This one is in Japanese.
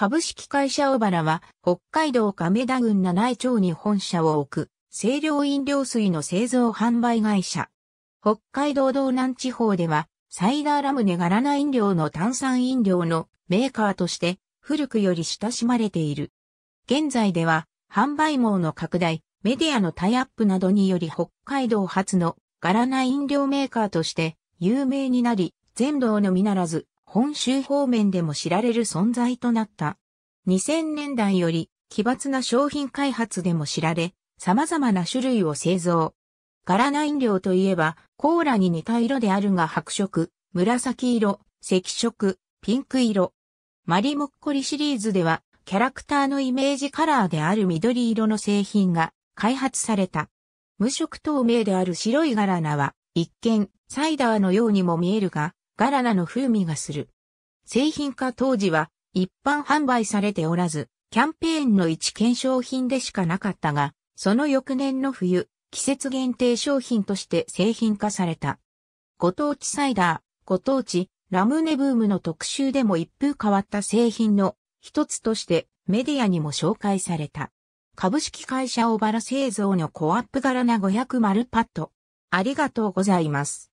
株式会社小原は、北海道亀田郡七重町に本社を置く、清涼飲料水の製造販売会社。北海道道南地方では、サイダーラムネガラナ飲料の炭酸飲料のメーカーとして古くより親しまれている。現在では販売網の拡大、メディアのタイアップなどにより北海道初のガラナ飲料メーカーとして有名になり、全道のみならず本州方面でも知られる存在となった。2000年代より奇抜な商品開発でも知られ、様々な種類を製造。ガラナ飲料といえば、コーラに似た色であるが白色、紫色、赤色、ピンク色。マリモッコリシリーズでは、キャラクターのイメージカラーである緑色の製品が開発された。無色透明である白いガラナは、一見、サイダーのようにも見えるが、ガラナの風味がする。製品化当時は一般販売されておらず、キャンペーンの一検証品でしかなかったが、その翌年の冬、季節限定商品として製品化された。ご当地サイダー、ご当地、ラムネブームの特集でも一風変わった製品の一つとしてメディアにも紹介された。株式会社小原製造のコアップ柄な500丸パッド。ありがとうございます。